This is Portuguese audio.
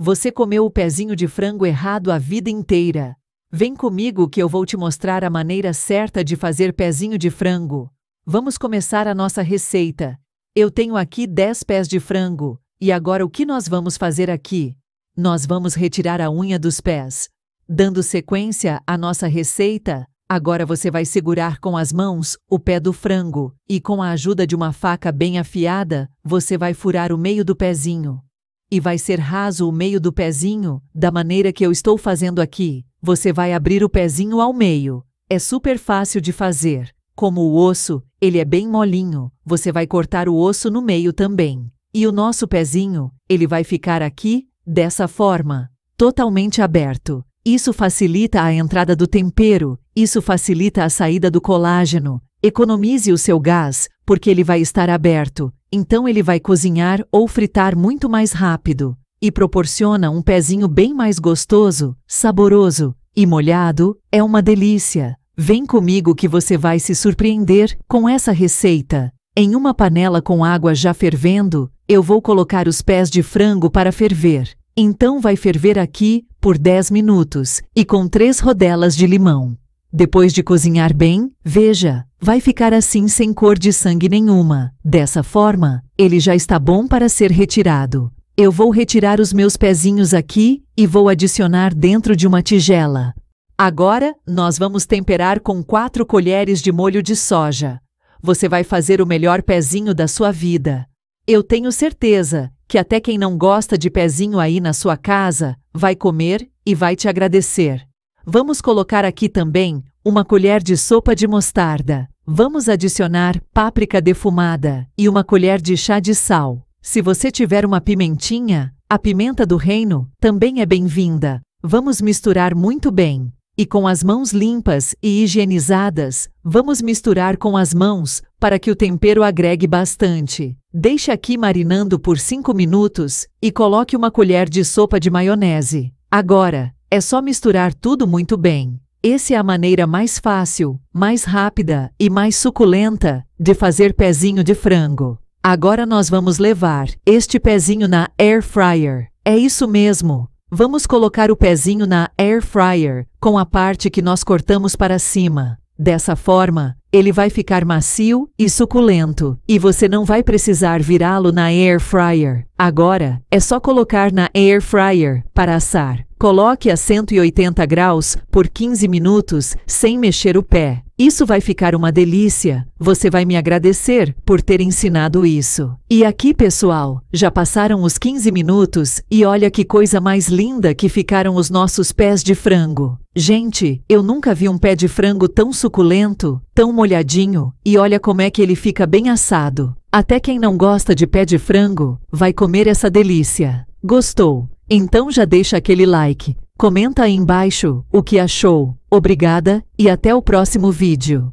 Você comeu o pezinho de frango errado a vida inteira. Vem comigo que eu vou te mostrar a maneira certa de fazer pezinho de frango. Vamos começar a nossa receita. Eu tenho aqui 10 pés de frango, e agora o que nós vamos fazer aqui? Nós vamos retirar a unha dos pés. Dando sequência à nossa receita, agora você vai segurar com as mãos o pé do frango, e com a ajuda de uma faca bem afiada, você vai furar o meio do pezinho e vai ser raso o meio do pezinho, da maneira que eu estou fazendo aqui. Você vai abrir o pezinho ao meio. É super fácil de fazer. Como o osso, ele é bem molinho, você vai cortar o osso no meio também. E o nosso pezinho, ele vai ficar aqui, dessa forma, totalmente aberto. Isso facilita a entrada do tempero, isso facilita a saída do colágeno, Economize o seu gás, porque ele vai estar aberto, então ele vai cozinhar ou fritar muito mais rápido e proporciona um pezinho bem mais gostoso, saboroso e molhado, é uma delícia. Vem comigo que você vai se surpreender com essa receita. Em uma panela com água já fervendo, eu vou colocar os pés de frango para ferver. Então vai ferver aqui por 10 minutos e com 3 rodelas de limão. Depois de cozinhar bem, veja, vai ficar assim sem cor de sangue nenhuma. Dessa forma, ele já está bom para ser retirado. Eu vou retirar os meus pezinhos aqui e vou adicionar dentro de uma tigela. Agora, nós vamos temperar com 4 colheres de molho de soja. Você vai fazer o melhor pezinho da sua vida. Eu tenho certeza que até quem não gosta de pezinho aí na sua casa vai comer e vai te agradecer. Vamos colocar aqui também uma colher de sopa de mostarda. Vamos adicionar páprica defumada e uma colher de chá de sal. Se você tiver uma pimentinha, a pimenta do reino também é bem-vinda. Vamos misturar muito bem. E com as mãos limpas e higienizadas, vamos misturar com as mãos para que o tempero agregue bastante. Deixe aqui marinando por 5 minutos e coloque uma colher de sopa de maionese. Agora, é só misturar tudo muito bem. Essa é a maneira mais fácil, mais rápida e mais suculenta de fazer pezinho de frango. Agora nós vamos levar este pezinho na air fryer. É isso mesmo. Vamos colocar o pezinho na air fryer com a parte que nós cortamos para cima. Dessa forma, ele vai ficar macio e suculento, e você não vai precisar virá-lo na air fryer. Agora, é só colocar na air fryer para assar. Coloque a 180 graus por 15 minutos sem mexer o pé. Isso vai ficar uma delícia. Você vai me agradecer por ter ensinado isso. E aqui, pessoal, já passaram os 15 minutos e olha que coisa mais linda que ficaram os nossos pés de frango. Gente, eu nunca vi um pé de frango tão suculento, tão molhadinho, e olha como é que ele fica bem assado. Até quem não gosta de pé de frango vai comer essa delícia. Gostou? Então já deixa aquele like, comenta aí embaixo o que achou. Obrigada e até o próximo vídeo.